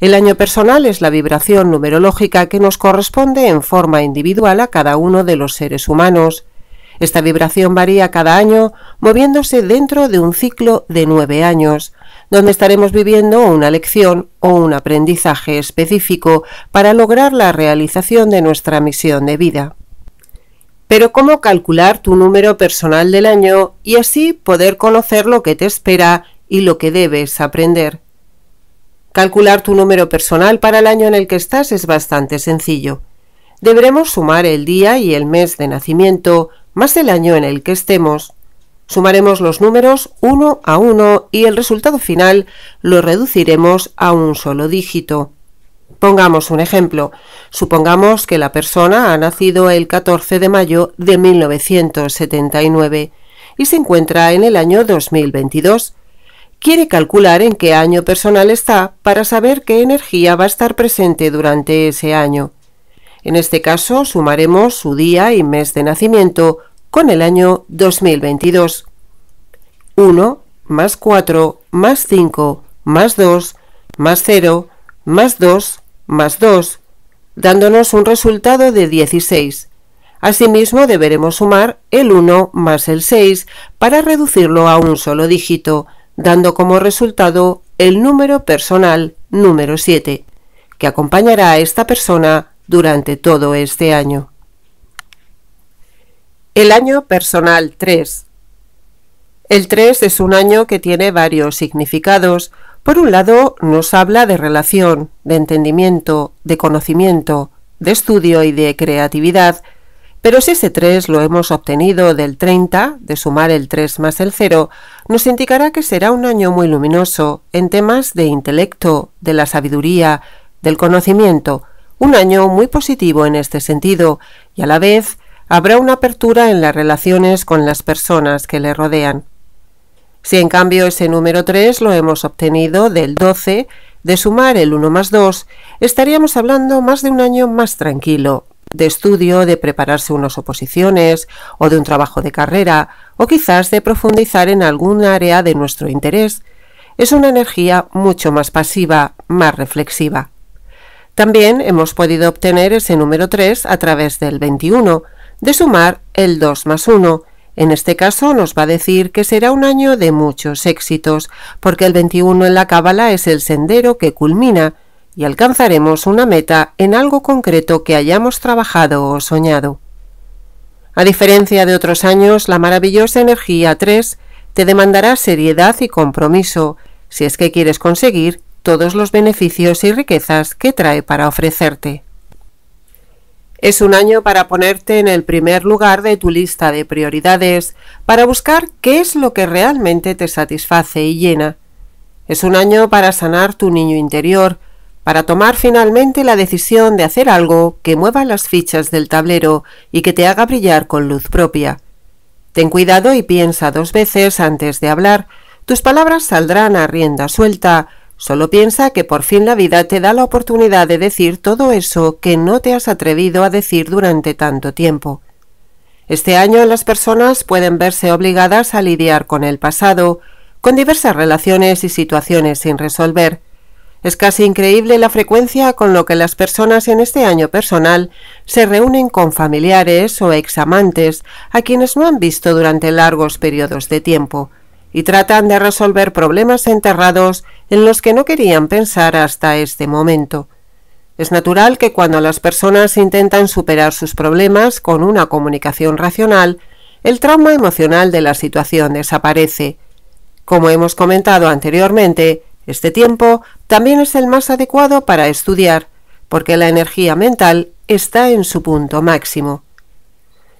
El año personal es la vibración numerológica que nos corresponde en forma individual a cada uno de los seres humanos. Esta vibración varía cada año, moviéndose dentro de un ciclo de nueve años, donde estaremos viviendo una lección o un aprendizaje específico para lograr la realización de nuestra misión de vida. Pero ¿cómo calcular tu número personal del año y así poder conocer lo que te espera y lo que debes aprender? Calcular tu número personal para el año en el que estás es bastante sencillo. Deberemos sumar el día y el mes de nacimiento más el año en el que estemos. Sumaremos los números uno a uno y el resultado final lo reduciremos a un solo dígito. Pongamos un ejemplo. Supongamos que la persona ha nacido el 14 de mayo de 1979 y se encuentra en el año 2022 quiere calcular en qué año personal está para saber qué energía va a estar presente durante ese año. En este caso, sumaremos su día y mes de nacimiento con el año 2022. 1 más 4 más 5 más 2 más 0 más 2 más 2, dándonos un resultado de 16. Asimismo, deberemos sumar el 1 más el 6 para reducirlo a un solo dígito dando como resultado el número personal número 7, que acompañará a esta persona durante todo este año. El año personal 3. El 3 es un año que tiene varios significados. Por un lado, nos habla de relación, de entendimiento, de conocimiento, de estudio y de creatividad, pero si ese 3 lo hemos obtenido del 30, de sumar el 3 más el 0, nos indicará que será un año muy luminoso en temas de intelecto, de la sabiduría, del conocimiento, un año muy positivo en este sentido, y a la vez habrá una apertura en las relaciones con las personas que le rodean. Si en cambio ese número 3 lo hemos obtenido del 12, de sumar el 1 más 2, estaríamos hablando más de un año más tranquilo, de estudio, de prepararse unas oposiciones o de un trabajo de carrera, o quizás de profundizar en algún área de nuestro interés, es una energía mucho más pasiva, más reflexiva. También hemos podido obtener ese número 3 a través del 21, de sumar el 2 más 1. En este caso nos va a decir que será un año de muchos éxitos, porque el 21 en la cábala es el sendero que culmina, y alcanzaremos una meta en algo concreto que hayamos trabajado o soñado. A diferencia de otros años, la maravillosa energía 3 te demandará seriedad y compromiso si es que quieres conseguir todos los beneficios y riquezas que trae para ofrecerte. Es un año para ponerte en el primer lugar de tu lista de prioridades, para buscar qué es lo que realmente te satisface y llena. Es un año para sanar tu niño interior, para tomar finalmente la decisión de hacer algo que mueva las fichas del tablero y que te haga brillar con luz propia. Ten cuidado y piensa dos veces antes de hablar. Tus palabras saldrán a rienda suelta. Solo piensa que por fin la vida te da la oportunidad de decir todo eso que no te has atrevido a decir durante tanto tiempo. Este año las personas pueden verse obligadas a lidiar con el pasado, con diversas relaciones y situaciones sin resolver. Es casi increíble la frecuencia con lo que las personas en este año personal se reúnen con familiares o examantes a quienes no han visto durante largos periodos de tiempo y tratan de resolver problemas enterrados en los que no querían pensar hasta este momento. Es natural que cuando las personas intentan superar sus problemas con una comunicación racional, el trauma emocional de la situación desaparece. Como hemos comentado anteriormente, este tiempo también es el más adecuado para estudiar, porque la energía mental está en su punto máximo.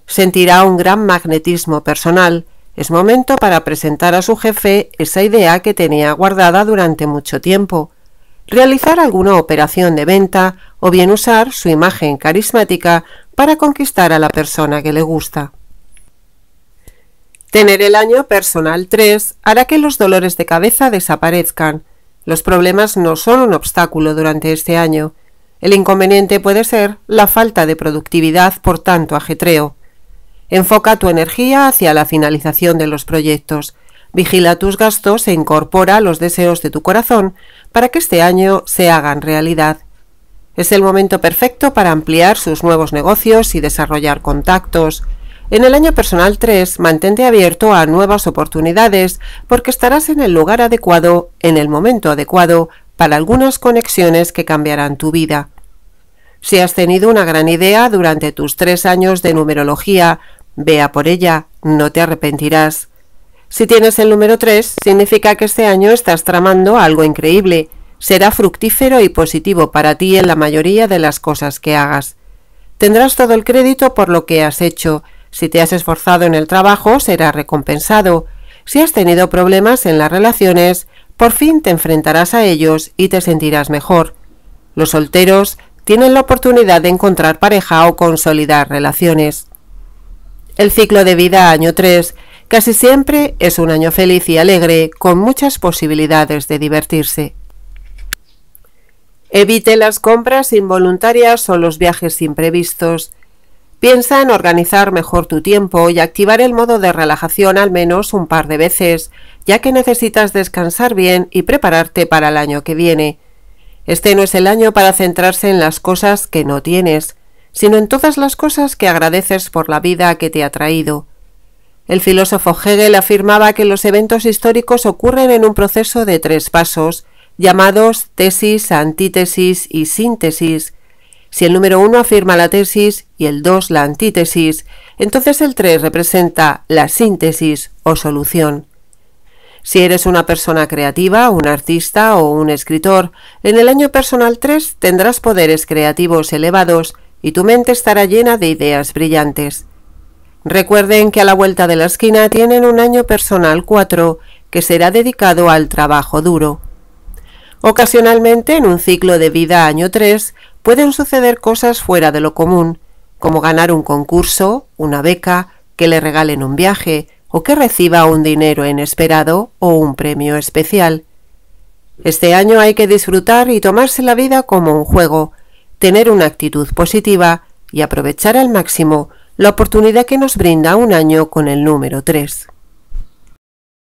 Sentirá un gran magnetismo personal. Es momento para presentar a su jefe esa idea que tenía guardada durante mucho tiempo, realizar alguna operación de venta o bien usar su imagen carismática para conquistar a la persona que le gusta. Tener el año personal 3 hará que los dolores de cabeza desaparezcan, los problemas no son un obstáculo durante este año. El inconveniente puede ser la falta de productividad por tanto ajetreo. Enfoca tu energía hacia la finalización de los proyectos. Vigila tus gastos e incorpora los deseos de tu corazón para que este año se hagan realidad. Es el momento perfecto para ampliar sus nuevos negocios y desarrollar contactos, en el año personal 3, mantente abierto a nuevas oportunidades porque estarás en el lugar adecuado, en el momento adecuado, para algunas conexiones que cambiarán tu vida. Si has tenido una gran idea durante tus tres años de numerología, vea por ella, no te arrepentirás. Si tienes el número 3, significa que este año estás tramando algo increíble. Será fructífero y positivo para ti en la mayoría de las cosas que hagas. Tendrás todo el crédito por lo que has hecho, si te has esforzado en el trabajo, serás recompensado. Si has tenido problemas en las relaciones, por fin te enfrentarás a ellos y te sentirás mejor. Los solteros tienen la oportunidad de encontrar pareja o consolidar relaciones. El ciclo de vida año 3 casi siempre es un año feliz y alegre, con muchas posibilidades de divertirse. Evite las compras involuntarias o los viajes imprevistos. Piensa en organizar mejor tu tiempo y activar el modo de relajación al menos un par de veces, ya que necesitas descansar bien y prepararte para el año que viene. Este no es el año para centrarse en las cosas que no tienes, sino en todas las cosas que agradeces por la vida que te ha traído. El filósofo Hegel afirmaba que los eventos históricos ocurren en un proceso de tres pasos, llamados tesis, antítesis y síntesis, si el número 1 afirma la tesis y el 2 la antítesis, entonces el 3 representa la síntesis o solución. Si eres una persona creativa, un artista o un escritor, en el año personal 3 tendrás poderes creativos elevados y tu mente estará llena de ideas brillantes. Recuerden que a la vuelta de la esquina tienen un año personal 4 que será dedicado al trabajo duro. Ocasionalmente, en un ciclo de vida año 3, pueden suceder cosas fuera de lo común, como ganar un concurso, una beca, que le regalen un viaje o que reciba un dinero inesperado o un premio especial. Este año hay que disfrutar y tomarse la vida como un juego, tener una actitud positiva y aprovechar al máximo la oportunidad que nos brinda un año con el número 3.